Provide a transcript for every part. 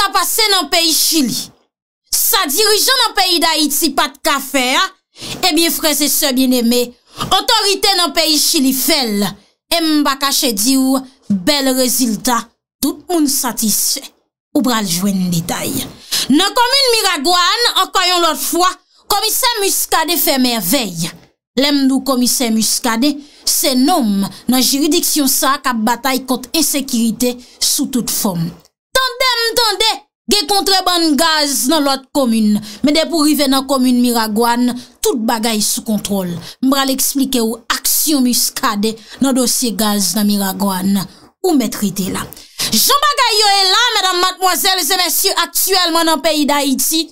Kapase nan peyi chili, sa dirijon nan peyi da iti pat ka fe a, e eh bie freze se bineme, otorite nan peyi chili fel, e mba kache di ou, bel rezilta, tout moun satisfe, ou pral jwen niday. Nan komine Miragwan, an koyon lot fwa, komise muskade fe mervey. Lem nou komise muskade, se nom nan jiridiksyon sa kap batay kont esekirite sou tout fom. Mpande mpande, ge kontre ban gaz nan lot komyne, mpande pou rive nan komyne Miragwan, tout bagay sou kontrol. Mbra l'eksplike ou aksyon miskade nan dosye gaz nan Miragwan. Ou metrite la. Jou bagay yo e la, madame, mademoiselle, zemesye, aktuelman nan peyi da iti.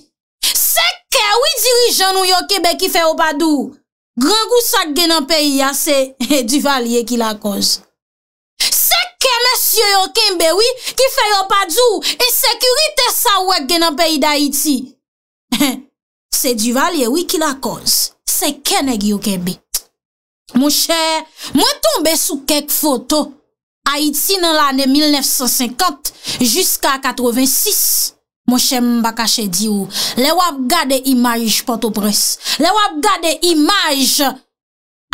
Seke, ou i dirijan nou yo kebek ki fe opadou. Gran gousak gen nan peyi yase, du valye ki la koz. Kèmè sye yo kèmbe wè ki fè yo pa djou E sekurite sa wèk gen an peyi da Haiti Se du valye wè ki la koz Se kèmè ki yo kèmbe Mon chè, mwen tombe sou kek foto Haiti nan l'anè 1950 Juska 86 Mon chè m baka chè di ou Lè wap gade imaj porto pres Lè wap gade imaj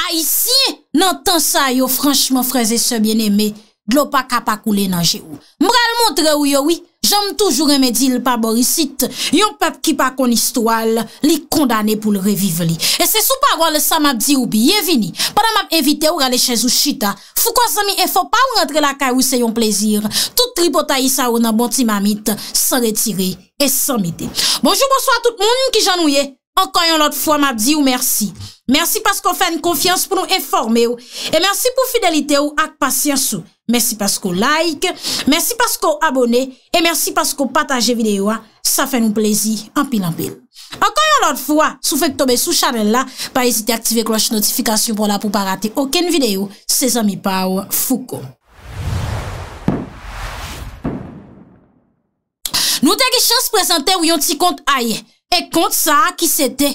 Haitien nan tan sa yo Franchman freze se bien eme Dlo pa kapak ou le nage ou. Mbrel montre ou yo wik, jom toujou remedi l pa borisit. Yon pep ki pa kon istwal, li kondane pou l reviv li. E se sou parol sa map di ou biye vini. Pada map evite ou rale chez ou chita. Fou kwa zami e fò pa ou rentre la ka ou se yon plezir. Tout tribo ta yi sa ou nan boti mamit, se retire et se mide. Bonjour bonsoit tout moun ki jan ou ye. Enkanyon lot fwa map di ou mersi. Mersi paskou fèn konfians pou nou informe ou. E mersi pou fidelite ou ak pasyans ou. Mersi pasko like, mersi pasko abone, e mersi pasko pataje video, sa fè nou plezi anpil anpil. Okoyon lor fwa, sou fèk tobe sou chanel la, pa ezite aktive kloche notifikasyon pou la pou pa rate oken video, se zami pa ou fou kon. Nou te ki chans prezante ou yon ti kont aye, e kont sa a ki sete,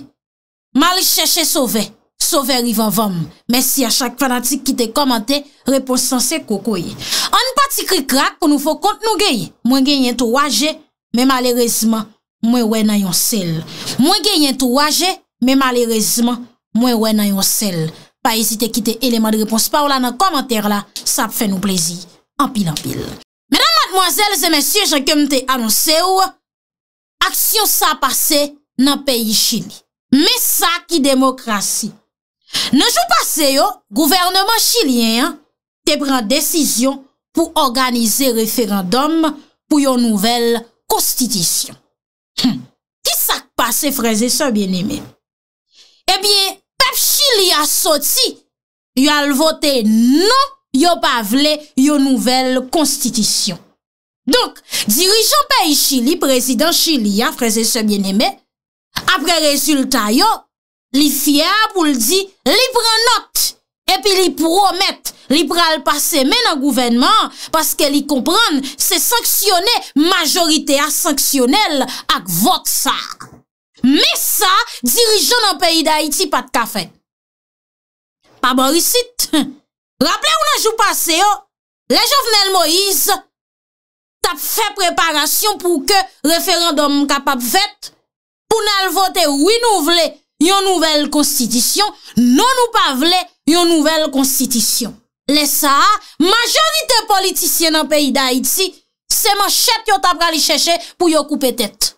mali chèche sove. Sove rivan vam, mèsi a chak fanatik ki te komante, reponsan se koukouye. An pati kri krak pou nou fò kont nou genye, mwen genye tou waje, mè malerezman mwen wè nan yon sel. Mwen genye tou waje, mè malerezman mwen wè nan yon sel. Pa esite ki te eleman de repons pa ou la nan komante la, sa pfe nou plezi, anpil anpil. Mèdam madmoazèl, zè mèsyè, jè kèm te anonsè ou, aksyon sa pase nan peyi chini. Nanjou pase yo, gouvernement chilien te pren desisyon pou organize referandum pou yo nouvel konstitisyon. Ti sak pase, freze se eh bien eme? Ebyen, pep chili a soti, yo alvote nan yo pa vle yo nouvel konstitisyon. Donk, dirijon peyi chili, prezident chili a, freze se bien eme, apre rezulta yo, Li fye ap ou li di, li pranot, epi li promet, li pral pase men an gouvenman, paske li kompran se sanksyonè majorite a sanksyonèl ak vot sa. Me sa, dirijon an peyi da Iti pat ka fet. Pa borisit, rapple ou nan jou pase yo, oh, le jovenel Moïse tap fe preparasyon pou ke referandom kapap vet, pou nan votè ou inouvle, Yon nouvel konstitisyon, non nou pa vle yon nouvel konstitisyon. Lesa, majorite politisyon nan peyi da iti, seman chet yon tabra li chèche pou yon koupe tèt.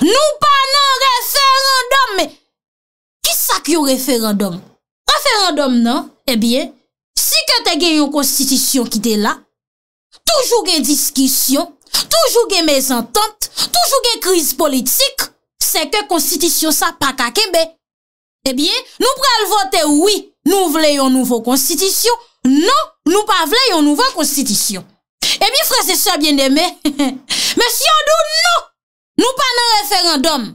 Nou pa nan referandom, me, ki sa ki yon referandom? Referandom nan, ebyen, eh si ke te gen yon konstitisyon ki te la, toujou gen diskisyon, toujou gen mezantante, toujou gen kriz politik, se ke konstitisyon sa pa kakebe. E eh bie, nou prel vote oui, nou vle yon nouvo konstitisyon, nou, nou pa vle yon nouvo konstitisyon. E bie, frese se bien deme, mè si yon dou nou, nou pa nan referendom,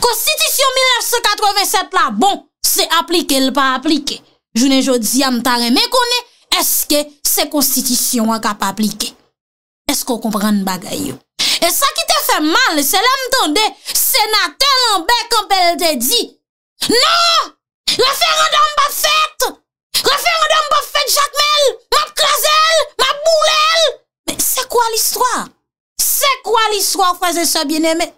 konstitisyon 1987 la, bon, se aplike, l pa aplike, jounen jò diyan tarè, mè konè, eske se konstitisyon a ka pa aplike. E sko kompran bagay yo? E sa ki te fe mal, se la mtonde, se na tel anbe kom pel te di. Non! Referendom pa fet! Referendom pa fet, chakmel! Mat klazel! Mat boulel! Se kwa l'histoire? Se kwa l'histoire faze se bieneme?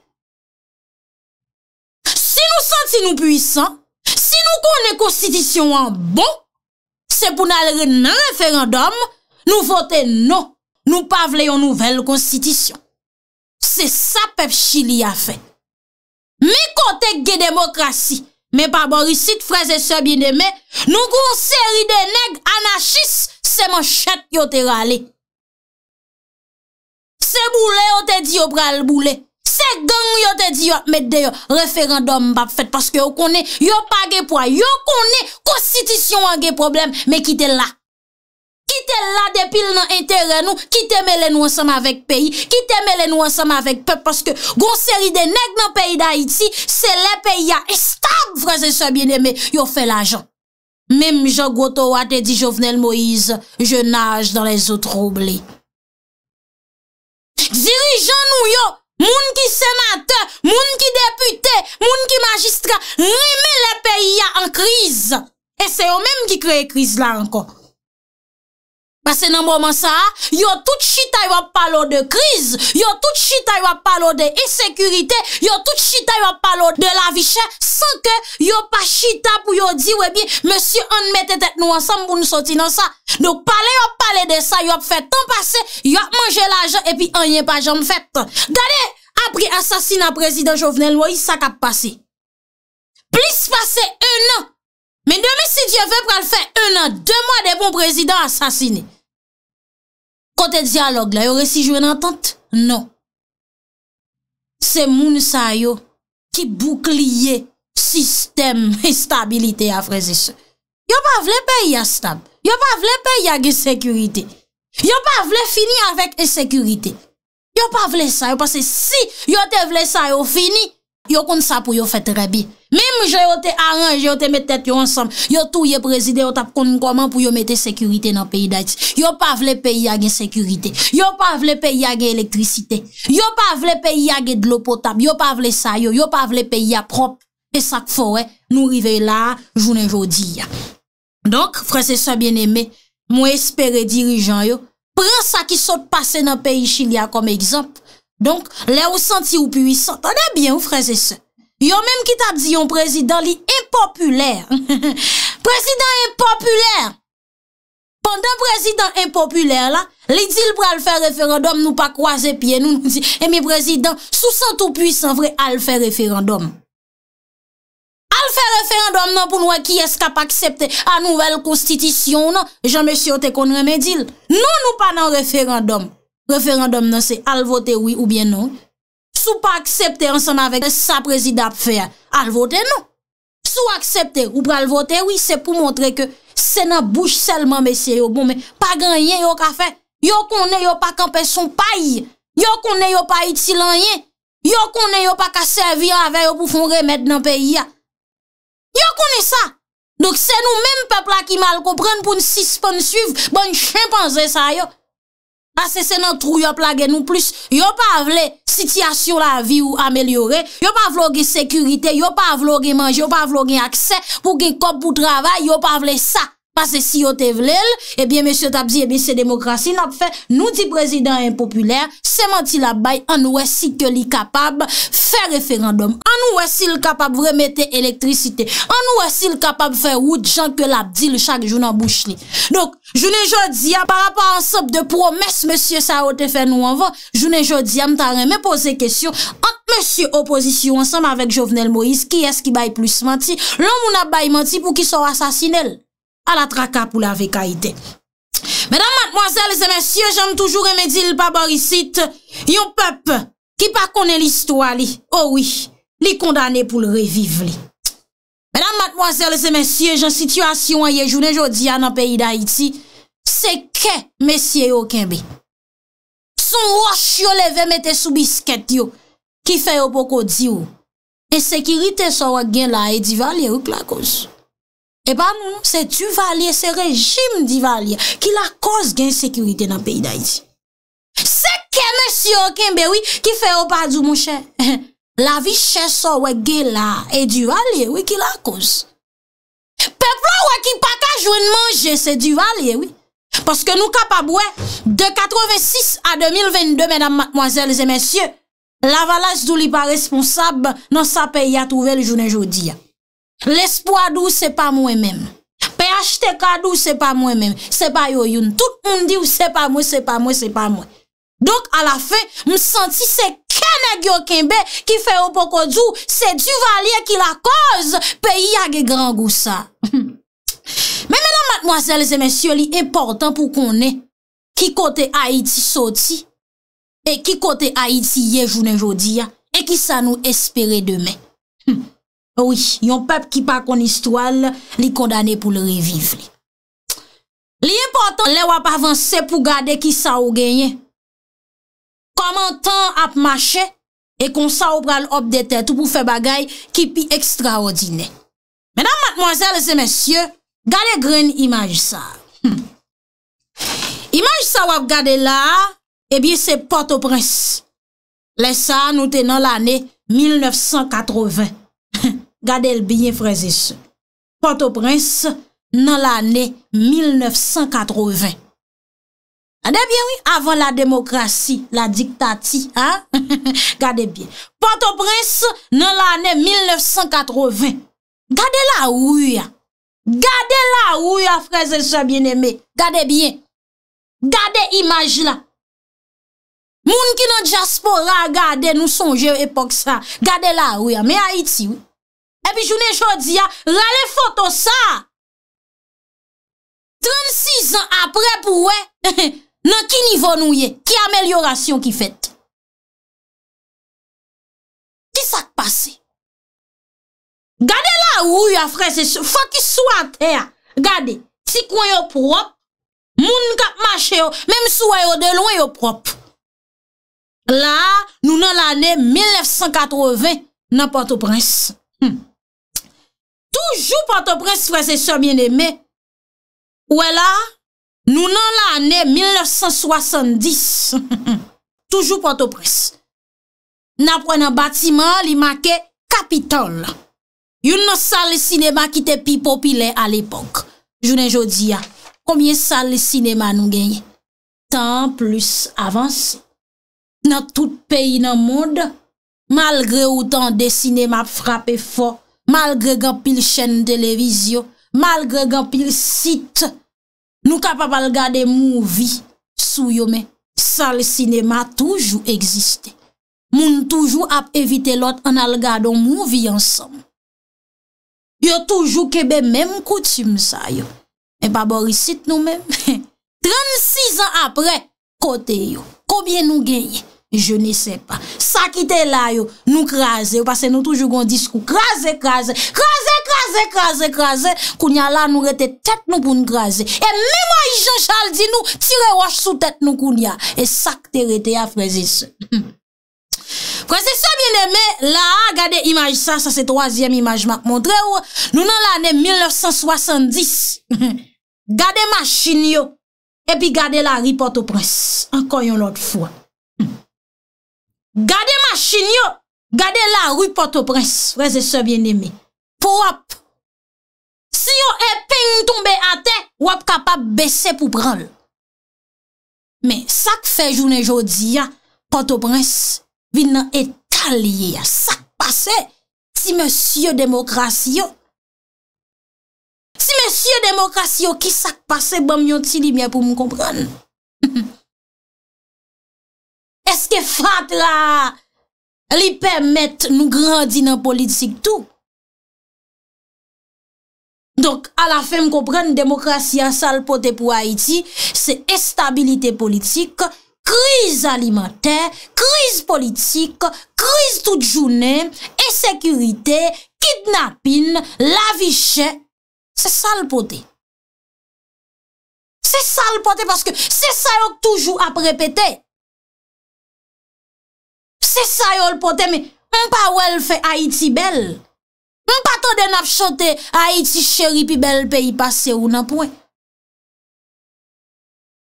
Si nou senti nou puisan, si nou konen konstitisyon an bon, se pou nan referendom, nou vote non, nou pa vle yon nouvel konstitisyon. se sa pep chili a fet. Mi kote gè demokrasi, mi pa borisit freze se bine me, nou kou seri de neg anachis, se man chet yo te rale. Se boule yo te di yo pral boule, se gen yo te di yo met de yo referandom pa fet, paske yo kone yo pa gè poua, yo kone konstitisyon an gè problem, me ki te la. ki te la depil nan entere nou, ki te me le nou ansam avek peyi, ki te me le nou ansam avek pe, paske gonseri de neg nan peyi da iti, se le peyi ya, e stab vreze se bieneme, yo fe la jan. Mem jok woto wate di Jovenel Moïse, je nage dan le zout rouble. Dirijan nou yo, moun ki semate, moun ki depute, moun ki magistra, ne me le peyi ya an kriz, e se yo mem ki kreye kriz la ankon. Pase nan mouman sa, yo tout chita yo palo de kriz, yo tout chita yo palo de esekurite, yo tout chita yo palo de la vichè, san ke yo pa chita pou yo di webi, monsi an mette tet nou ansan pou nou soti nan sa. Nou pale yo pale de sa, yo fe tan pase, yo manje la jan epi an yen pa jan fe tan. Gade, apri asasina prezident jovenel, woyi sa ka pase. Plis pase un an, men deme si diyo ve pral fe un an, de mwa de bon prezident asasini. Kote diyalog la, yo resi jwen antant? Non. Se moun sa yo ki boukliye sistem e stabilite a freze se. Yo pa vle pe ya stab. Yo pa vle pe ya ge sekurite. Yo pa vle fini avèk e sekurite. Yo pa vle sa yo pase si yo te vle sa yo fini. Yo kon sa pou yo fet rebi Mim jè yo te aran, jè yo te met tèt yo ansam Yo tou ye prezide yo tap kon koman pou yo mette sekurite nan peyi dati Yo pa vle peyi agen sekurite Yo pa vle peyi agen elektrisite Yo pa vle peyi agen dlo potap Yo pa vle sa yo, yo pa vle peyi aprop E sak fore, nou rive la, jounen jodi ya Donk, frese sa bien eme Mwen espere dirijan yo Pren sa ki sot pase nan peyi chilya kom ekzamp Donk, lè ou santi ou puissant, anè bien ou freze se. Yon mèm ki ta di yon prezidant li impopulèr. Prezidant impopulèr. Pendè prezidant impopulèr la, li dil prè al fè referendum nou pa kwa zè piè nou nou di, e eh, mi prezidant, sou santi ou puissant vre al fè referendum. Al fè referendum nan pou nou wè ki eska pa aksepte an nouvel konstitisyon nan, jan mè syote kon remè dil. Nou nou pa nan referendum. Referandum nan se al vote oui ou bien non. Sou pa aksepte ansan avek sa prezida pfea al vote non. Sou aksepte ou pra al vote oui se pou montre ke senan bouche selman mesye yo. Bon men, pa ganyen yo ka fe. Yo konen yo pa kanpe son paye. Yo konen yo pa itilanyen. Yo konen yo pa ka serviyan ave yo pou fon remet nan pe ya. Yo konen sa. Nouk se nou menm pepla ki mal kompren pou nsis pon suiv bon chimpanzè sa yo. Ase se nan trou yo plage nou plus, yo pa vle sityasyon la vi ou amelyore, yo pa vlo gen sekurite, yo pa vlo gen manj, yo pa vlo gen akse, pou gen kop pou travay, yo pa vle sa. Pase si yo te vlel, ebyen monsye tabzi, ebyen se demokrasi nap fe, nou di prezident impopuler, seman ti la bay, anou wesi ke li kapab fe referandom, anou wesi l kapab vre mette elektrisite, anou wesi l kapab fe wout janke labdi l chak jounan bouch li. Donk, jounen jodi, ap para pa ansop de promes monsye sa yo te fe nou anvan, jounen jodi, amtareme pose kesyon, ank monsye oposisyon ansam avek Jovenel Moïse, ki eski bay plus manti, loun moun ap bay manti pou ki sor asasinel. a la traka pou la veka ite. Mèdam matmoazèl, zè mèsyè, jèm toujou remèdi l'paborisit, yon pep ki pa konè l'istwa li, owi, oh li kondanè pou l'reviv li. Mèdam matmoazèl, zè mèsyè, jèm situasyon a yejounè jò di an an peyi da iti, se kè mèsyè yo kèmbe. Son wòch yo leve metè sou biskèt yo, ki fè yo poko di yo. E sekirite sa wò gen la edi valye ou plakòjou. E ba nou nou, se du valye, se rejim di valye, ki la koz gen sekurite nan peyi da iti. Se ke mèsyo ken bewi ki fe opa djou mouchè. La vi chè so we gè la, e du valye, ki la koz. Peplo we ki paka jwen manje, se du valye, oui. Paske nou kapab we, de 86 a 2022, mèdam mwazèl zè mèsyè, la valye djou li pa responsab nan sa peyi a touvel jounen jodi ya. L'espoi d'ou se pa mwen men. Pe achete ka d'ou se pa mwen men. Se pa yoyoun. Tout moun di ou se pa mwen, se pa mwen, se pa mwen. Dok a la fe, m senti se kene gyo kenbe ki fe o poko d'ou se duvalye ki la koz pe yage gran gousa. Men menan matmoazèles e mensyò li important pou konen ki kote Haiti soti e ki kote Haiti yejounen jodi ya e ki sa nou espere demen. Oui, yon pep ki pa kon istwal li kondane pou le reviv li. Li importan le wap avanse pou gade ki sa ou genye. Koman tan ap mache e kon sa ou pral obdete tout pou fe bagay ki pi ekstra odine. Menan matmoazel se mensyo, gade gren imaj sa. Hmm. Imaj sa wap gade la, ebi se porto prens. Le sa nou te nan lane 1980. Gade el byen, freze se. Port-au-Prince nan l'anè 1980. Gade byen, oui, avan la demokrasi, la diktati. Gade byen. Port-au-Prince nan l'anè 1980. Gade la ouya. Gade la ouya, freze se, bien eme. Gade byen. Gade imaj la. Moun ki nan diaspora, gade nou sonje epok sa. Gade la ouya. Me a iti, oui. Epi jounen jodi ya, rale foton sa. 36 an apre pou we, nan ki nivou nou ye, ki amelyorasyon ki fet. Ki sa k'pase? Gade la ou ya frese, fwa ki sou an ter. Gade, si kwen yo prop, moun kap mache yo, menm sou we yo de, lwen yo prop. La, nou nan l'anè, 1980, nan pote prince. Hmm. Toujou patopres fwese se mjen eme. Ou ela, nou nan la ane 1970. Toujou patopres. Na prenen batiman li make kapitol. Yon nan sal le sinema ki te pi popile al epok. Jounen jodi ya. Komin sal le sinema nou genye? Tan plus avans. Nan tout peyi nan moun. Malgre ou tan de sinema frape fok. Mal gregan pil chen televizyon, mal gregan pil sit, nou kap ap al gade mouvi sou yo men. Sal sinema toujou egziste. Moun toujou ap evite lot an al gade mouvi ansam. Yo toujou kebe men koutim sa yo. E pa borisit nou men. 36 an apre kote yo, kobye nou genye? Je ne se pa Sak ite la yo, nou kraze Ou pase nou toujougon diskou Kraze, kraze, kraze, kraze, kraze Kounya la nou rete tet nou pou nou kraze E mèmwa Ijean Chaldi nou Tire roche sou tet nou kounya E sak te rete ya Frézise Frézise se mèmè La a gade imaj sa Sa se troaziem imaj mak montre yo Nou nan l'anè 1970 Gade ma chini yo E pi gade la ripote o prens Anko yon lot fwa Gade ma chini yo, gade la ru Port-au-Prince, veze se bien neme. Po wap. Si yo e pe yon tombe ate, wap kapap bese pou pran. Men, sak fe jounen jodi ya, Port-au-Prince, vin nan etalye ya, sak pase, si monsi yo demokrasi yo. Si monsi yo demokrasi yo, ki sak pase, ban myon ti libyan pou mou kompran. ke fat la li permette nou grandine politik tou. Donk, al afen m kompren, demokrasi an salpote pou Haiti, se estabilite politik, kriz alimenter, kriz politik, kriz tout jounen, esekurite, kidnapin, laviche, se salpote. Se salpote paske se sa yo toujou ap repete. Se sa yo l pote men, mwen pa wel fe Haiti bel. Mwen pa ton de nap chote Haiti cheri pi bel peyi pase ou nan pouen.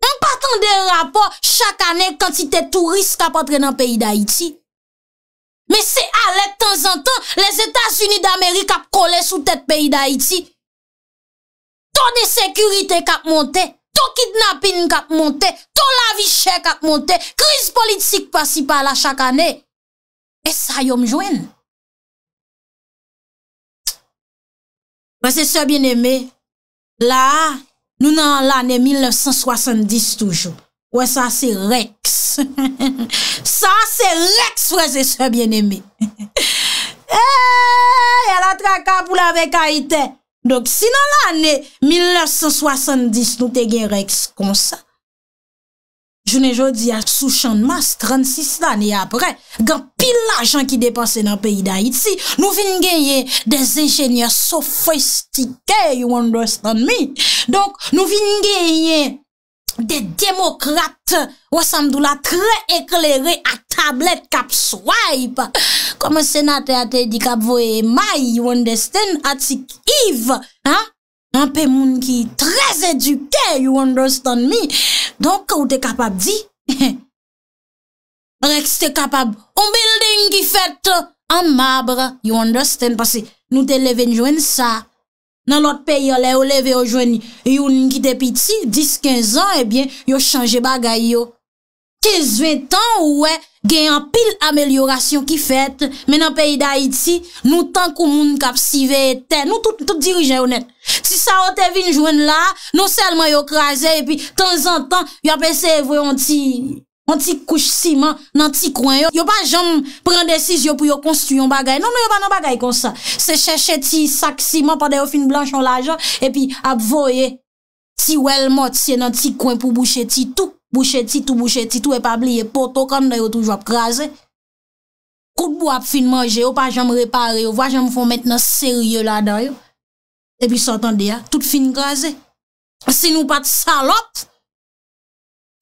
Mwen pa ton de rapor chak ane kantite touriste kap entre nan peyi da Haiti. Men se alep ton zan ton, les Etats-Unis d'Amerik ap kole sou tet peyi da Haiti. Ton de sekurite kap monte. Ton kidnapping kat monte, ton lavi chè kat monte, kriz politik pasi pala chak anè. E sa yon mjwen. Wè se sè bien emè, la, nou nan l'anè 1970 toujou. Wè sa se reks. Sa se reks wè se sè bien emè. E la traka pou la veka itè. Dok, si nan l ane 1970 nou te gen reks konsa, jounen jodi a sou chan mas 36 l ane apre, gen pil ajan ki depanse nan peyi da iti, nou vin genye des enjenye sofistike, you understand me? Dok, nou vin genye... De demokrate Ou samdou la tre ekleri A tablet kap swaip Koman senate a te di kap vo e may You understand Atikiv Anpe moun ki trez edukè You understand mi Donk ou te kapab di Reks te kapab Ou building ki fet An mabre You understand Pase nou te leven jwen sa nan lot peyi yo le, yo leve yo jweni, yo nin ki te piti, 10-15 an, e bien, yo chanje bagay yo. 15-20 an, ouwe, gen yon pil amelyorasyon ki fet, men nan peyi da iti, nou tan kou moun kap sive eten, nou tout dirijen yo net. Si sa ote vin jwen la, nou selman yo krasen, e pi, tan zan tan, yo apese e voyon ti. An ti kouch siman nan ti kwen yo. Yo pa jom pren desis yo pou yo konstu yon bagay. Non, non yo pa nan bagay konsa. Se cheshe ti sak siman pa de yo fin blan chon la jan. E pi ap voye ti wel mot se nan ti kwen pou boucher ti tou. Boucher ti tou, boucher ti tou. E pa bliye poto kan de yo toujwa ap graze. Kout bo ap fin manje. Yo pa jom repare yo. Va jom fon met nan serye la dan yo. E pi sotan de ya. Tout fin graze. Sin ou pat salop.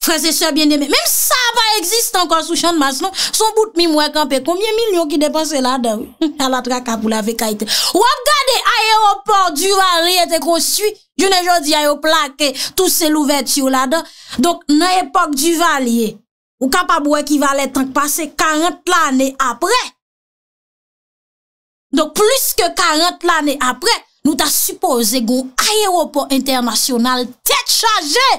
Prese sè bienemè. Mem sa pa eksiste ankon sou chan masnon. Son bout mi mwen kampe. Koumyen milyon ki depanse la dan? Alat kakap ou la vekaitè. Ou ap gade aéroport du vali etè kon sui. Jounè jò di a yo plakè. Touse l'ouverti ou la dan. Donk nan epok du vali e. Ou kapabou e kivalè tank pase. Karant l'anè apre. Donk plus ke karant l'anè apre. Nou ta suppose goun aéroport internasyonal. Tèt chanje.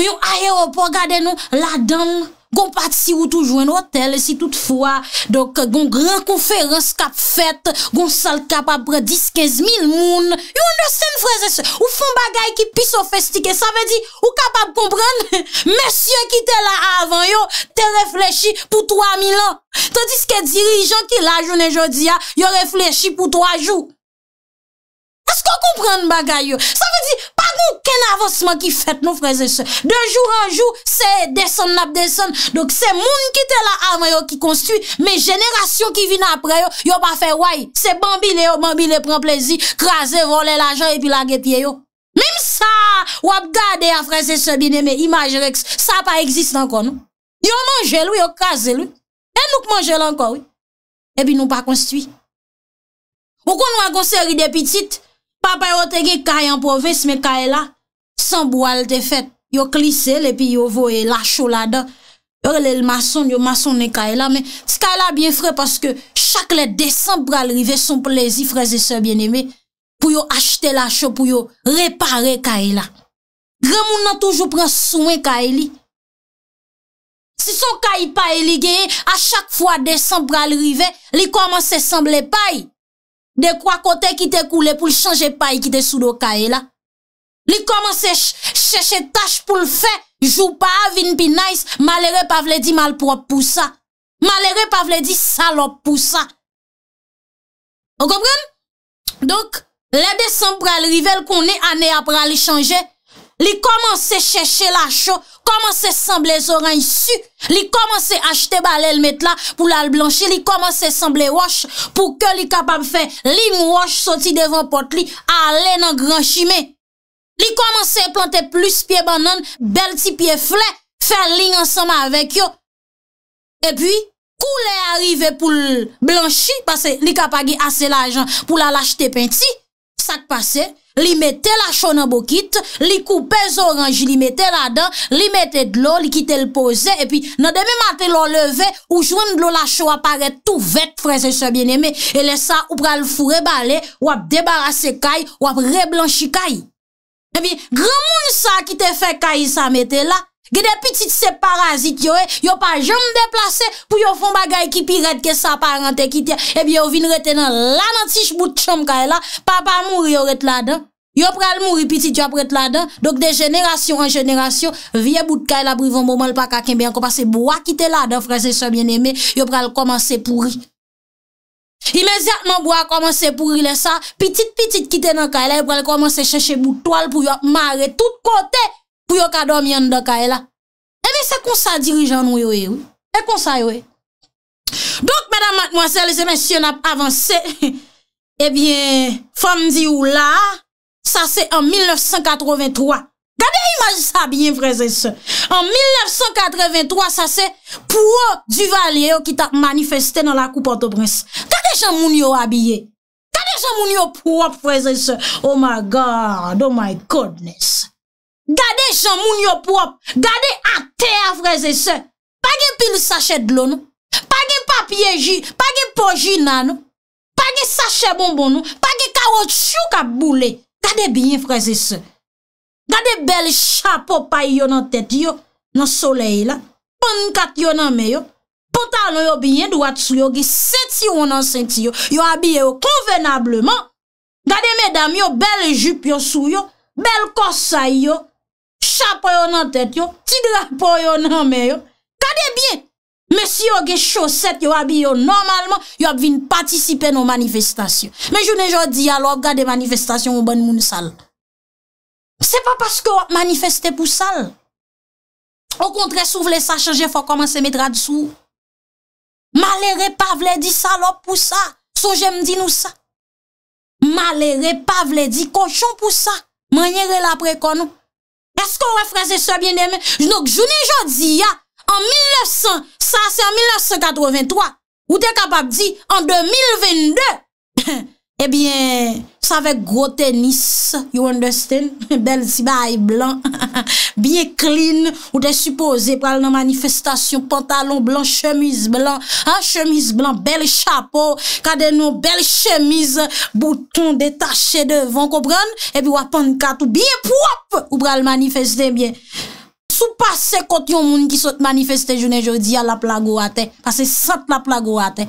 Yo ayeropo, gade nou, la dan, gon pati si ou toujou en hotel, si tout fwa, donk, gon gran konferans kap fet, gon sal kap apre 10-15 mil moun, yo ndo sen freze se, ou fon bagay ki pi sofestike, sa ve di, ou kapap komprende, mesye ki te la avan, yo, te reflechi pou 3 mil an, tandis ke dirijan ki la jounen jodia, yo reflechi pou 3 jou. Asko kou pren bagay yo? Sa ve di, pa kou ken avosman ki fet nou freze se? De jou an jou, se deson nap deson, dok se moun ki te la avan yo ki konstu, men jenerasyon ki vin apre yo, yo pa fe way, se bambine yo, bambine pren plezi, krasen, vole la jan, epi la gepye yo. Mem sa, wap gade a freze se bine, men imajereks, sa pa eksist ankon yo. Yo manjel yo, yo krasel yo, en nouk manjel ankon yo, epi nou pa konstu. Mou kon wakonseri depitit, Papa yo tege kayan pou vesme kayla. Sanbou al te fet. Yo klisele pi yo voe lachou la da. Orle l mason, yo masonen kayla. Men, se kayla bien fre, paske chak let de sanbou al rive, son plezi, freze se bien eme, pou yo achete lachou, pou yo repare kayla. Grè moun nan toujou pren souen kayli. Si son kayi paye li ge, a chak fwa de sanbou al rive, li koman se sanbou le paye. De kwa kote ki te koule pou li chanje pa yi ki te sou do ka e la. Li komanse cheshe tache pou li fe. Jou pa avin pi nais. Malere pa vle di malprop pou sa. Malere pa vle di salop pou sa. Ou kopren? Donk, le de sanp pra li rivel konen ane apra li chanje. Li komanse chèche la chò, komanse semble zoran isu, li komanse achete balèl metla pou la blanchi, li komanse semble wòsh pou ke li kapab fè, li mwòsh soti devan pot li, alè nan granchi mè. Li komanse plantè plus piè banan, bel ti piè flè, fè lign ansama avèk yo. E pwi, kou li arrive pou blanchi, li kapab gè asè la jan pou la lachete pènti, sak pasè, Li mette la chou nan bokit, li koupez oranji, li mette la dan, li mette d'lo, li kite l'poze, epi nan deme mate l'on leve, oujwen d'lo la chou apare tout vet, freze se bieneme, e le sa ou pra l'fou rebalè, wap debarase kay, wap reblanchi kay. Epi, gramoun sa ki te fe kay sa mette la. Gede pitit se parazit yo e, yo pa jom deplase pou yo fon bagay ki pi red ke sa parente ki te. Ebi eh yo vin retenan lan an tish bout chom kaya la, papa mouri yo retena la den. Yo pral mouri pitit yo ap retena la den. Dok de jeneration an jeneration, vie bout kaya la pou yon bomol pa kaken be an kompase bo a kite la den. Frase se bien eme, yo pral komanse pou ri. Imezatman bo a komanse pou ri le sa, pitit pitit kite nan kaya la, yo pral komanse cheshe bout toal pou yo mare tout kote. Pou yo ka dom yon do ka e la. Ebe eh se konsa dirijan nou yo e ou. E konsa yo e. Donk, mèdam, mèdame, mèdame, mèdame, si yon ap avanse. Ebi, fèm di ou la. Sa se en 1983. Gade yon magis abye, freze se. En 1983, sa se pou ou du valye ou ki ta manifeste nan la koupante ou brens. Gade jan moun yo abye. Gade jan moun yo pou ou freze se. Oh my God, oh my Godness. Gade jan moun yo prop, gade atè a freze se. Pagè pil sachè dlo nou, pagè papyeji, pagè poji nan nou, pagè sachè bonbon nou, pagè karot chou ka boule. Gade biyen freze se. Gade bel chapo pay yo nan tèt yo, nan soley la, pon kat yo nan meyo, pontan yo biyen duwatsu yo, gi seti yo nan senti yo, yo abye yo konvenableman. Gade medam yo bel jup yo sou yo, bel kosay yo, chapo yo nan tet yo, ti drapo yo nan me yo, kade bie, mè si yo ge choset yo abye yo normalman, yo ap vin patisipe nou manifestasyon. Mè jounè jò di alò, gade manifestasyon ou ban moun sal. Se pa paske yo manifestè pou sal, ou kontre sou vle sa chanje fò koman se metra dsou. Ma le repav le di salop pou sa, sou jè mdi nou sa. Ma le repav le di kouchon pou sa, mè nye rel apre konou. Esko wè fraze se bien demè? Jnouk, jouni jodi ya, an 1900, sa se an 1983, ou te kapap di, an 2022, ebyen, Sa vek gro tenis, you understand, bel si bay blan, biye klin, ou de supose pral nan manifestasyon, pantalon blan, chemise blan, an ah, chemise blan, bel chapo, kade nou bel chemise, bouton detache devan, koubran, epi wapan katou, biye pwop, ou pral manifesten biye. Sou pase kote yon moun ki sot manifesten jounen jodi a la plago ate, pase sat la plago ate.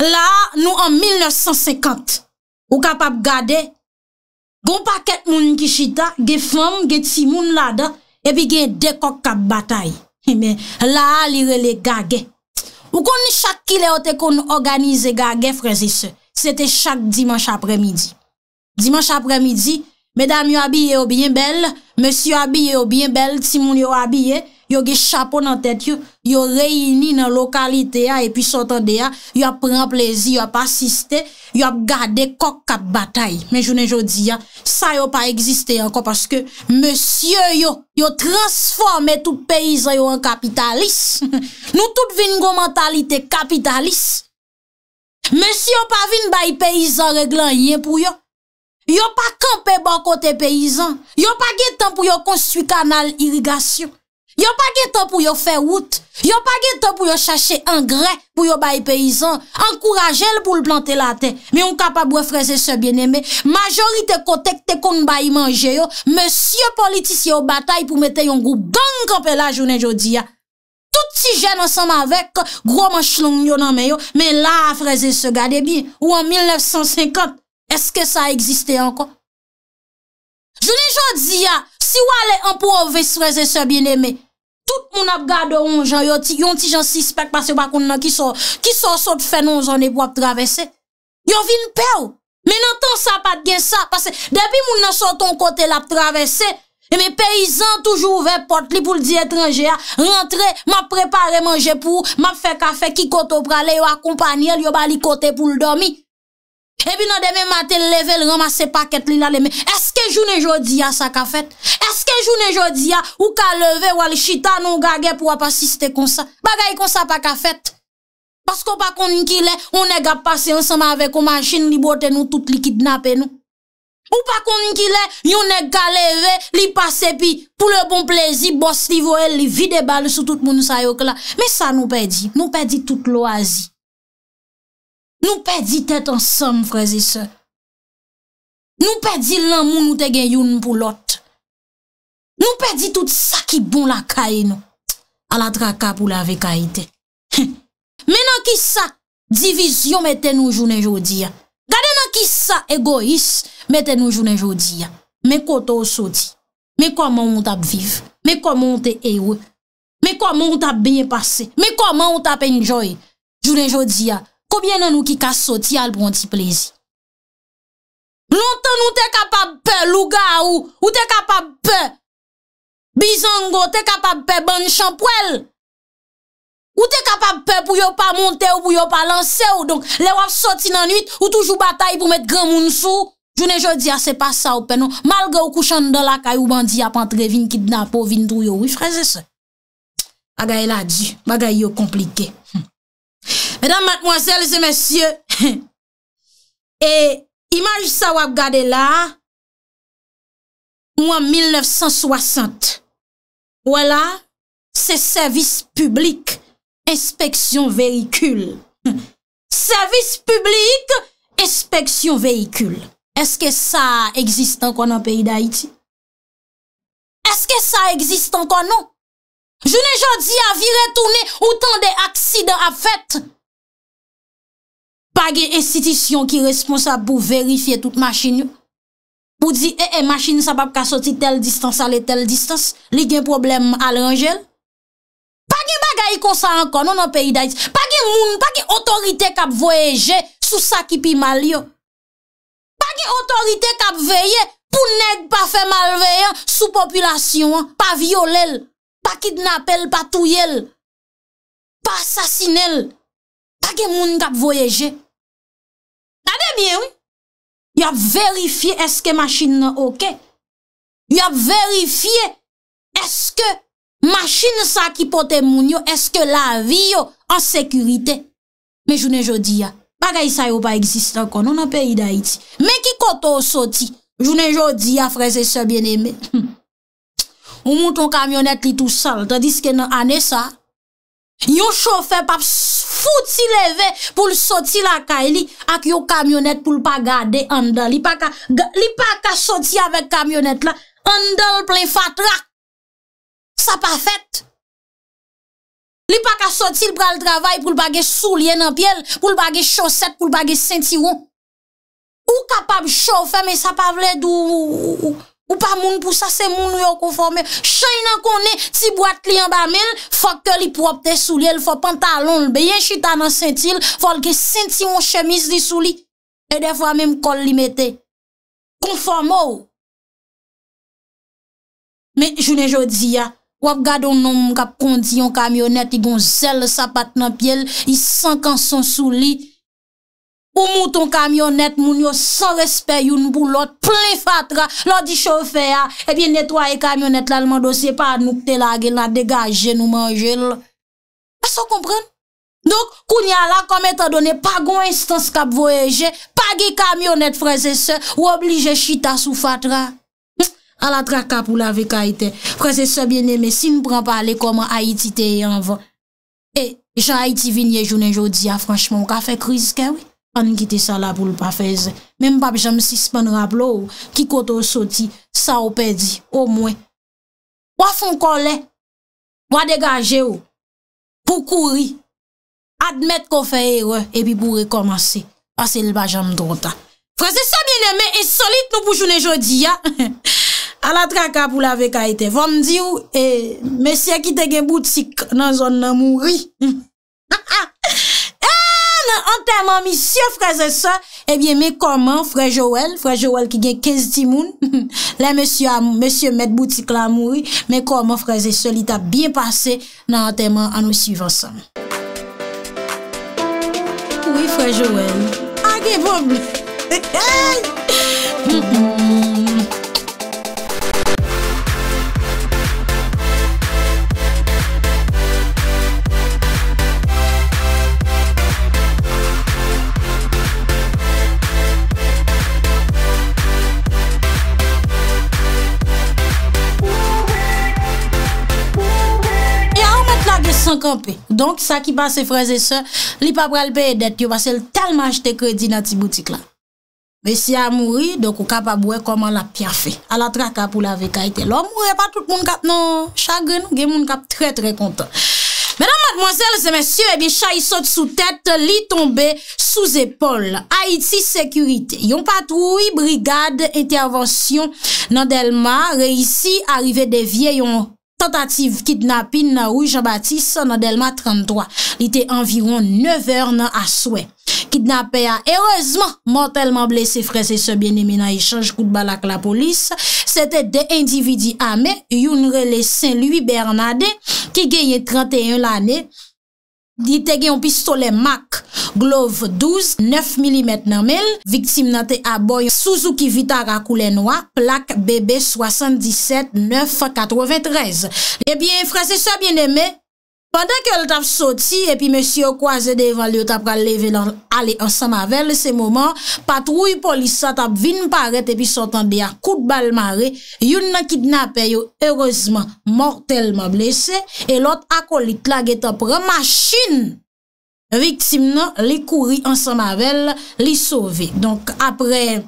La, nou an 1950, ou kapap gade, gom paket moun kishita, ge fom, ge timoun lada, epi gen dekok kap batay. He men, la li rele gage. Ou kon ni chak ki le ote kon organize gage frezise, sete chak dimanj apremidi. Dimanj apremidi, medam yo abye yo bien bel, monsi yo abye yo bien bel, timoun yo abye yo, yo ge chapon nan tèt yo, yo reyini nan lokalite ya, epi sotan de ya, yo ap pren plezi, yo ap asiste, yo ap gade kok kap batay. Men jounen joudi ya, sa yo pa egziste anko, paske monsye yo, yo transforme tout peyizan yo an kapitalis. Nou tout vin go mentalite kapitalis. Monsye yo pa vin bay peyizan reglan yin pou yo. Yo pa kampe bon kote peyizan. Yo pa gen tan pou yo konstwi kanal irigasyon. Yo pa ge ta pou yo fe wout. Yo pa ge ta pou yo chache engre pou yo bay peyizan. Enkouraje l pou l plante la ten. Me yon kapab wè freze se bien eme. Majorite kote kte kon bayi manje yo. Mè sye politis yo batay pou mette yon goup gang kapè la jounen jodi ya. Touti jen ansanm avèk. Grò man chlon yon anmè yo. Mè la freze se gade bi. Ou an 1950. Eske sa eksiste anko? Jounen jodi ya. Si wale anpou wè freze se bien eme. Tout moun ap gade yon ti jan si spek pas yo bakoun nan ki so, ki so sot fè non zanè pou ap travesse. Yo vin pe ou, men anton sa pat gen sa, pasè, debi moun nan sot an kote la ap travesse, e men peyizan toujou ouve pot li pou li di etranje a, rentre, map prepare manje pou ou, map fè ka fè ki koto prale yo akompanyel, yo bali kote pou l'domi. E pi nou deme maten leve l yon mase paket li nan deme. Eske jounen jodi ya sa ka fet? Eske jounen jodi ya ou ka leve wali chita nou gage pou wap asiste konsa? Bagay konsa pa ka fet? Pasko pa koninkile, ou ne gap pase ansama avek ou manchin li bote nou tout likid nape nou? Ou pa koninkile, yon ne ga leve li pase pi pou le bon plezi, bos li voe, li vide bali sou tout moun sa yok la? Me sa nou pedi, nou pedi tout loazi. Nou pedi tet ansam, frezi se. Nou pedi lan moun nou te gen youn pou lot. Nou pedi tout sa ki bon la ka e nou. A la tra ka pou la ve ka ite. Men an ki sa divisyon me ten nou jounen jodi ya. Gade nan ki sa egois me ten nou jounen jodi ya. Men koto sou di. Men koman ou tap viv. Men koman ou te ewe. Men koman ou tap benye pase. Men koman ou tap enjoy. Jounen jodi ya. Kobye nan ou ki ka soti al pou an ti plezi? Lontan ou te kapab pe luga ou? Ou te kapab pe bizango? Ou te kapab pe ban chanpwel? Ou te kapab pe pou yo pa monte ou pou yo pa lance ou? Donk le wap soti nan nuit ou toujou batay pou met gramoun sou? Jounen jodia ah, se pa sa ou pe non? Malga ou kushan nan lakay ou bandi apan trevin kit napo vindou yo? Ou jfreze se? Bagay la di, bagay yo komplike. Hm. Mesdames, mademoiselles et messieurs, e imaj sa wap gade la, ou an 1960, wala, se servis publik, inspeksyon veyikul. Servis publik, inspeksyon veyikul. Eske sa eksistan kon an peyi da iti? Eske sa eksistan kon nou? Je ne jodi avi retoune ou tan de aksid a fèt. Pa gen institisyon ki responsab pou verifiye tout machin yo? Pou di, e, e, machin sa eh, eh, pa pou ka soti tel distanse, ale tel distanse, li gen problem alenje yo? Pa gen bagay kon sa an kon, non an peyi da iti? Pa gen moun, pa gen otorite kap voyeje sou sakipi mal yo? Pa gen otorite kap veye pou neg pa fe malveye sou populasyon, pa violel? Pa gen pa ki dnapel, pa touyel? Pa sasinel? Kake moun kap voyeje? Tade bien ou? Yop verifiye eske masin nan okey? Yop verifiye eske masin sa ki pote moun yo? Eske la vi yo an sekurite? Me jounen jodi ya. Bagay sa yo pa eksiste akon. Non an peyi da iti. Me ki koto sou ti? Jounen jodi ya freze se bien eme. Ou moun ton kamyonet li tout sal. Tandiske nan ane sa. Yon chofe pap ssss. Fouti leve pou l soti la kay li ak yo kamyonet pou l pa gade andan. Li pa ka soti avek kamyonet la, andan l plen fatrak. Sa pa fet. Li pa ka soti l pral travay pou l bagay soulyen apyel, pou l bagay choset, pou l bagay sentiron. Ou kapab chofem e sa pa vle douvou. Ou pa moun pou sa se moun nou yo konforme. Chay nan konen, ti boat kli an ba men, fok ke li propte sou li el, fok pantalon lbe. Yen chita nan sentil, fok ki senti moun chemise li sou li. E defwa menm kol li mete. Konforme ou. Men, jounen jodi ya, wak gado nou moun kap kondi yon kamionet, yon zel sapat nan piel, yon sankan son sou li. Ou mouton kamyonet moun yo san respè youn bou lot plè fatra. Lot di chofè ya. Ebi eh netwaye kamyonet lalman dosye pa anouk te lage la degaje nou manje lò. Aso kompren. Dok kounyan la kom etadone pagoun instans kap voyeje. Pagi kamyonet freze se ou oblije chita sou fatra. A la tra kap ou la vek aite. Freze se bieneme si nou pran pale koman Haiti te yon van. Eh, e, jan Haiti vinye jounen jodi ya ah, franchman ka fe krizke wè. An gite sa la pou l pa feze. Mem bab jam sispan rap lo ou. Ki koto soti. Sa ou pedi. Ou mwen. Wafon kole. Wade gaje ou. Pou kouri. Admet ko feye ou. Ebi pou rekomansi. Ase l bajam drota. Freze sa mien eme. E solit nou pou jounen jodi ya. A la traka pou la veka ite. Vom di ou. E, mesye ki te gen boutik. Nan zon nan mouri. Ha ha. nan anterman mi syo freze sa, ebyen eh me koman frejowel, frejowel ki gen kez timoun, la monsye met bouti klamoui, me koman freze solita biye pase nan anterman anou suivansan. Ouye frejowel, anke ah, bombi! Donk sa ki pa se fraze se, li pa pral pe edet, yo basel telman achete kredi nan ti boutik la. Besi a mouri, donk ou kap a boue koman la pya fe. A la traka pou la vekaite. Lò mouri, pa tout moun kap nan, chagre nou, gen moun kap tre tre kontan. Menan mademoiselle, se mensye, ebi eh chayi sote sou tete, li tombe sou zepol. Haiti, sekurite. Yon patroui, brigade, intervensyon, nan delma, reisi, arrive de vie yon... Tentative kitnapin nan Ouija Batis nan Delma 33 li te environ 9 er nan aswe. Kitnap e a erozman mortalman blese frese se bien emina i chanj kout balak la polis, se te de individi ame yon rele sen lui Bernade ki genye 31 l ane. Di te gen yon pistole Mac Glove 12, 9 mm nanmel, viktim nan te aboy Souzou Ki Vita Rakou Lenwa, plak BB77993. Ebyen, eh frase sa, bien eme. Padak el tap soti, epi monsi yo kwaze devan, yo tap praleve lan ale ansamavel, se mouman, patrouy polisa tap vin paret epi sotan deyak kout bal mare, yon nan kidnap yo, heurezman, mortalman blese, e lot akoli tla ge tap remashin, viksim nan li kouri ansamavel, li sove. Donk apre,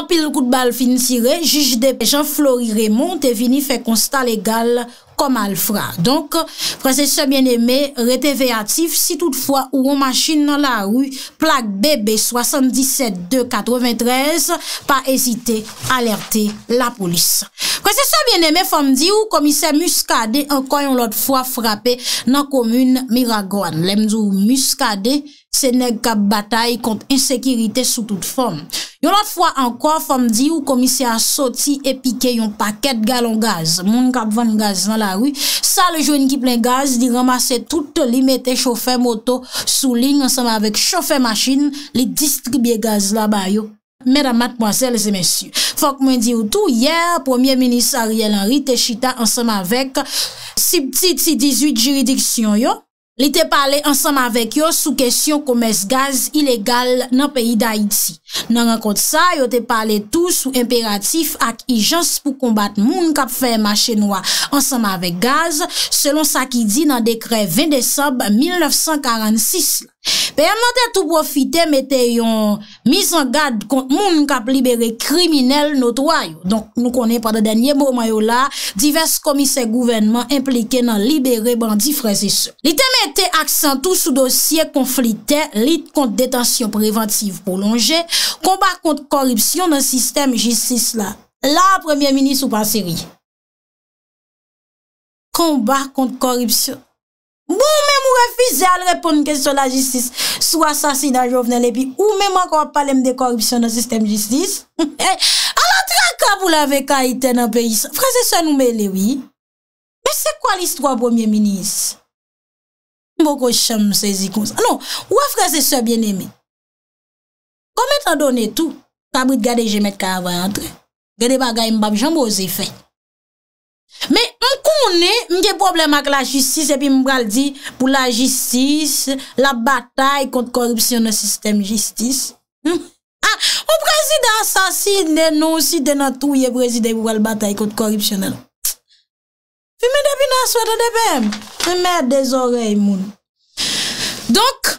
anpil kout bal fin sire, jij de pe, jan Flory remonte, vini fe konsta legal, komal fra. Donk, prese sebyen eme, rete vey atif, si toutfwa ou ou machin nan la ou, plak BB77293, pa ezite alerte la polis. Prese sebyen eme, fom di ou komise muskade, an koyon lot fwa frape nan komoun Miragwan. Lemdou muskade. Seneg kap batay kont insekirite sou tout fòm. Yon lot fò anko fòm di ou komisyan soti e pike yon paket galon gaz. Moun kap van gaz nan la rwi. Sa le joun ki plen gaz, di ramase tout li mette chofè moto sou ling ansem avèk chofè machin li distribye gaz la ba yo. Medan matmwasele se mensyu. Fòk mwen di ou tou, yè premier minis Ariel Henry te chita ansem avèk si ptite si 18 jiridiksyon yo. Li te pale ansam avek yo sou kesyon komes gaz ilegal nan peyi da iti. Nan an kote sa, yo te pale tou sou imperatif ak ijans pou kombat moun kap fey ma chenwa ansam avek gaz, selon sa ki di nan dekre 20 desob 1946. Pèm nan te tou profite mette yon mis an gad kont moun kap libere kriminel notwayo. Donk nou konen padan denye mou mayo la, divers komise gouvenman implike nan libere bandi freze se. Li te mette aksan tou sou dosye konflite, lit kont detansyon preventiv pou lonje, konba kont koripsyon nan sistem jistis la. La premiè minis ou pan seri. Konba kont koripsyon. fise al repon mke se la jistis sou asasin an jovnen lepi ou mèm ankon palèm de korupsyon an sistem jistis eh, al antren kaboul ave ka itè nan peyi sa frase se nou mè lewi mè se kwa l'histoire pwemye minis mwoko bon, chanm se zikons anon, wè frase se sou bienemè komè tan donè tout kaboul gade jemè kava antren, gade bagay mbap jom ose fè mè Mwen kou mounen, mwen gen problem ak la jistis epi mwen pral di pou la jistis, la batay kont korupsyon nan sistem jistis. Ha, ah, ou prezident sa non, si nenon si dena tou ye prezident pou pral batay kont korupsyon nan. Fume depi nan swete depen, fume desorey moun. Dok.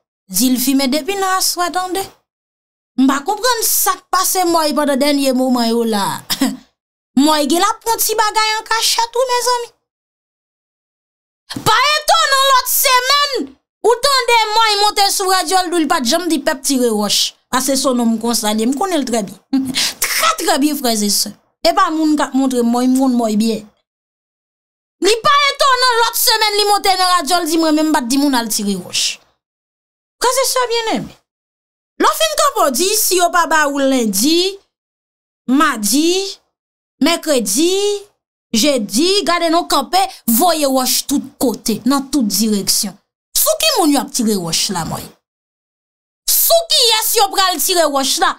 Zil fime depina aswa etan de. Mba kompren sak pase mwoy pa de denye mwoy mwoy ou la. Mwoy ge la pront si bagay an kachat ou me zami. Pa etan an lot semen. Utan de mwoy monten sou radyol dou li pat jam di pep tire roche. Ase son om konsalye. Mkone l trebi. Tra trebi freze se. Epa moun kat montre mwoy mvoun mwoy biye. Li pa etan an lot semen li monten sou radyol di mwen mwen bat di moun al tire roche. Kwa se se a bien eme? Non fin kapon di, si yo baba ou lindi, ma di, mekredi, jedi, gade nou kapè, voye waj tout kote, nan tout direksyon. Sou ki moun yo ap tire waj la moun? Sou ki yas yo pral tire waj la?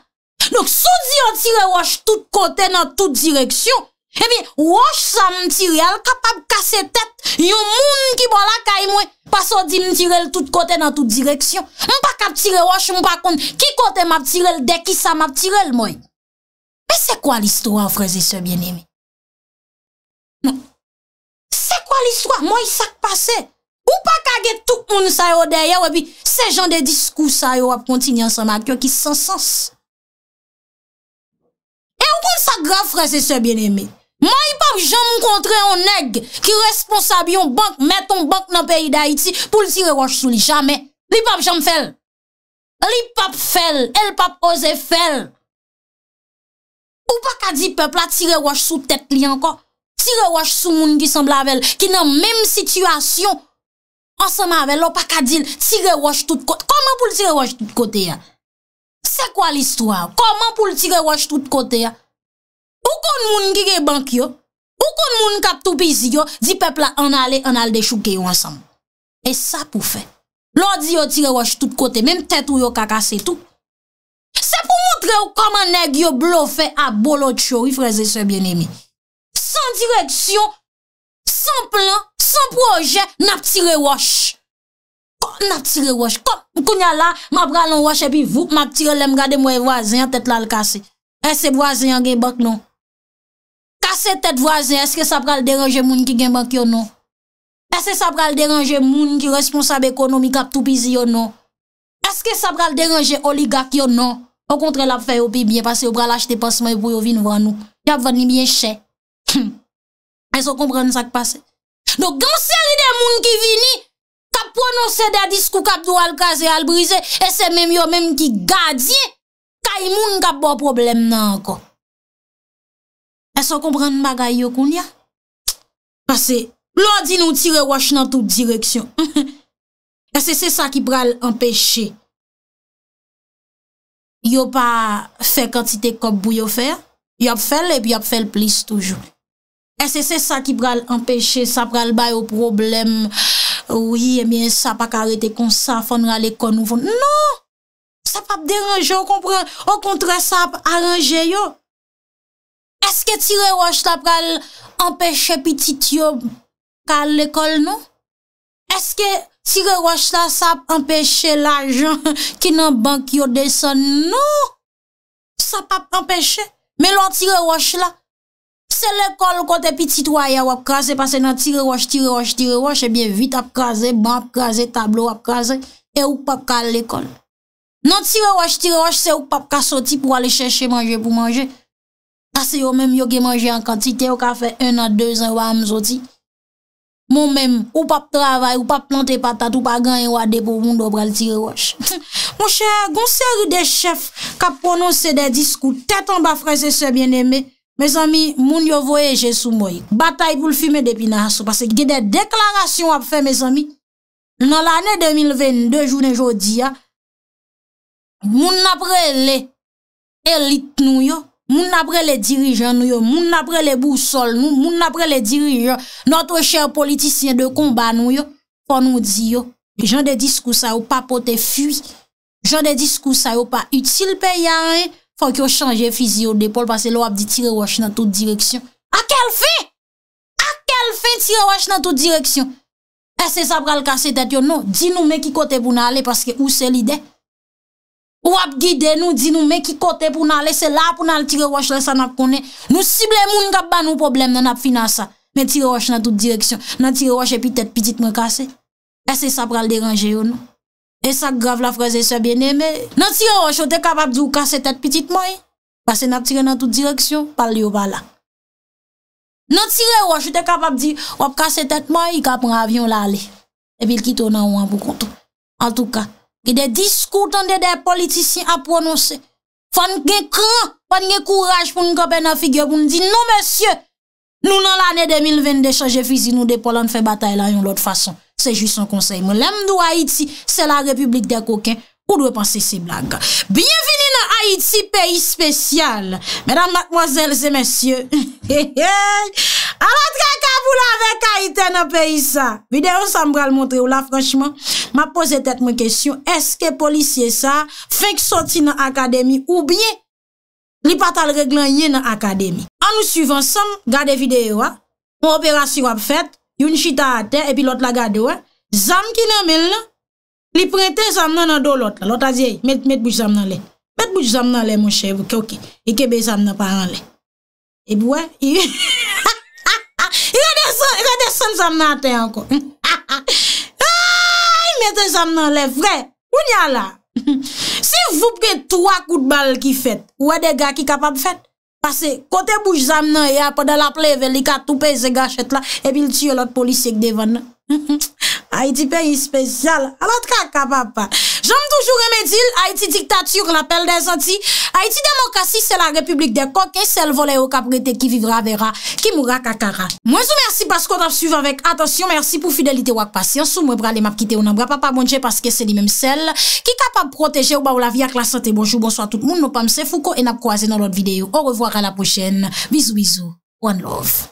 Nouk sou di yo tire waj tout kote nan tout direksyon? Ebi, eh wosh sa mtirel, kapab kase tet, yon moun ki bon la kay mwen, paso di mtirel tout kote nan tout direksyon. Mpa kap tirel wosh, mpa kon, ki kote map tirel, deki sa map tirel mwen. E se kwa l'istro a fraze se bien eme? Non. Se kwa l'istro a mwen sak pase? Mpa kage tout moun sa yo deye, ebi, se jan de diskou sa yo ap kontinyan sa makyon ki san sens. E ou kon sa graf fraze se bien eme? Ma li pap jam kontre an neg ki responsabyon bank meton bank nan peyi da iti pou li tire waj sou li jame. Li pap jam fel. Li pap fel. El pap oze fel. Ou pa ka di pepla tire waj sou tet li anko? Tire waj sou moun ki sembl avel ki nan menm situasyon. Ansem avel ou pa ka dil tire waj tout kote. Koman pou li tire waj tout kote ya? Se kwa l'histoire? Koman pou li tire waj tout kote ya? Ou kon moun ki ge bank yo, ou kon moun kat toupi zi yo, di pepla an ale, an ale de chouke yo ansam. E sa pou fe. Lodi yo tire wash tout kote, menm tèt ou yo kakase tout. Se pou montre ou koman neg yo blofe a bolot chou, ifreze se bien emi. San direksyon, san plan, san proje, nap tire wash. Kon nap tire wash. Kon moun koun eh, ya la, mabra lon wash epi vup, mab tire lem brade mwe wazen an tèt lal kase. E se wazen an ge bok nou. Asè tèt vwazèn, eske sa pral deranje moun ki genbak yo nan? Eske sa pral deranje moun ki responsab ekonomi kap tou pizi yo nan? Eske sa pral deranje oligak yo nan? Ou kontre la fè yo pi bie pasè, yo pral achete pasman pou yo vin vwa nou. Di ap vwani bie chè. A yon kompran sa k pasè. Nou gansèri de moun ki vini, kap prononse de adiskou kap tou alkaze albrize, esè mèm yo mèm ki gadi, ka yon moun kap bo problem nan akò. E so kompren mbaga yo koun ya? Pase, lwa di nou tire wache nan tout direksyon. E se se sa ki pral empeshe. Yo pa fe kantite kop bou yo fe. Yo ap fel, epi yo ap fel plis toujou. E se se sa ki pral empeshe, sa pral bay ou problem. Ouye, miye, sa pa karete konsa, fonra le kon ou fon. Non, sa pa pderanje yo kompren. Ou kontre sa ap aranje yo. Eske tire wash la ap kal empeshe pitit yo kal le kol nou? Eske tire wash la sa ap empeshe la jan ki nan bank yo de san nou? Sa pa ap empeshe. Me lwa tire wash la, se le kol kote pitit waya wap krasen, se pase nan tire wash, tire wash, tire wash, e bien vit ap krasen, ban ap krasen, tablo ap krasen, e ou pap kal le kol. Nan tire wash, tire wash, se ou pap kasoti pou ale cheshe manje pou manje. Ase yo menm yo ge manje an kantite, yo ka fe 1 an 2 an wa amzoti. Mon menm, ou pap travay, ou pap plante patat, ou pa gan yon wade pou moun dobra li tire waj. Mon chè, gonsèri de chèf, ka prononse de diskou, tèt an ba freze se bien eme, mes ami, moun yo voyeje sou mouye. Batay pou l'fime depi nan aso, pase ki de deklarasyon ap fe, mes ami, nan l'anè 2022, jounen jodi ya, moun apre le, elit nou yo, Moun apre le dirijan nou yo, moun apre le bousol nou, moun apre le dirijan, notre chèr politisyen de komba nou yo, pou nou di yo, jen de diskousa yo pa pote fuy, jen de diskousa yo pa util pe ya an, pou ki yo chanje fizi yo depol, pasè lo ap di tire wach nan tout direksyon. Akel fe? Akel fe tire wach nan tout direksyon? Ese sa pral kase tet yo nou, di nou me ki kote pou na ale, pasè ou se li dey? Ou ap gide nou di nou me ki kote pou nan lese la pou nan l tire wash lese sa nap konen. Nou sible moun kap ban nou problem nan ap finan sa. Men tire wash nan tout direksyon. Nan tire wash e pi tet pitit mwen kase. Ese sa pral deranje yo nou. Ese sa grav la freze se bine me. Nan tire wash ou te kapap di ou kase tet pitit mwen. Pase nan tire nan tout direksyon. Pal yo vala. Nan tire wash ou te kapap di ou kase tet mwen. I kap pral avyon la le. E vil ki tona ou an pou kontou. An tou ka. ki de diskoutan de de politisyen a prononsen. Fande gen kran, fande gen kouraj pou nou kopè nan figyon pou nou di, non monsye, nou nan l'anè 2020 de chanje fizi, nou de Polan fè batay lan yon lot fason. Se jwi son konsey. Moun lèm dou Haiti, se la republik de kokè, pou dwe panse si blaga. Bienveni nan Haiti, peyi spesyal. Mèdam, mòzèl, se monsye. Alotre kabou la vek ka ite nan peyi sa. Videyon sa mbral montre ou la franchman. Ma pose tet mwen kesyon. Eske polisye sa fek soti nan akademi ou bie li patal reglan ye nan akademi. An nou suivan san, gade videyo a. Mwen operasyon wap fet. Yon chita ate e pi lot la gade ou a. Zam ki nan men la. Li prente zam nan an do lot la. Lot a zyey, met bouj zam nan le. Met bouj zam nan le mwen chevou kyou ki. E kebe zam nan paran le. E bouwe, e... Rade san zam nan ten anko. Ay, meten zam nan le vre. O nyan la. Si voupke 3 kout bal ki fet, wè de ga ki kapab fet. Pase, kote bouj zam nan, ya pa da la plevel, i ka toupe ze gachet la, epi l tiyo lot polis ek devan nan. Haidi peyi spesyal Jom toujou remedil Haidi diktatou Haidi demokrasi Se la republik bon de kok E sel vole ou kap rete Ki vivra vera Ki moura kakara Mwen sou mersi Pasko tap suyve avèk Atensyon mersi pou fidelite wak pasyon Sou mwen brale map kite ou nan bra Pa pa bonje paske se li menm sel Ki kapap proteje ou ba ou la vi ak la sante Bonjou bonso a tout moun Moun pamse fouko E nap kroaze nan lot videyo Ou revoar a la pochen Visou visou One love